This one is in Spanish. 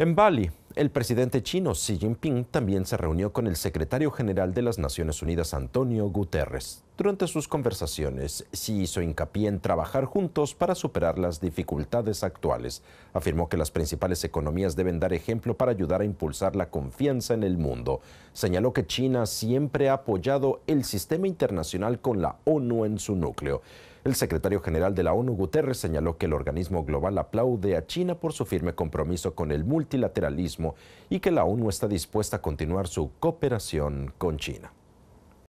En Bali, el presidente chino Xi Jinping también se reunió con el secretario general de las Naciones Unidas, Antonio Guterres. Durante sus conversaciones, sí hizo hincapié en trabajar juntos para superar las dificultades actuales. Afirmó que las principales economías deben dar ejemplo para ayudar a impulsar la confianza en el mundo. Señaló que China siempre ha apoyado el sistema internacional con la ONU en su núcleo. El secretario general de la ONU, Guterres, señaló que el organismo global aplaude a China por su firme compromiso con el multilateralismo y que la ONU está dispuesta a continuar su cooperación con China.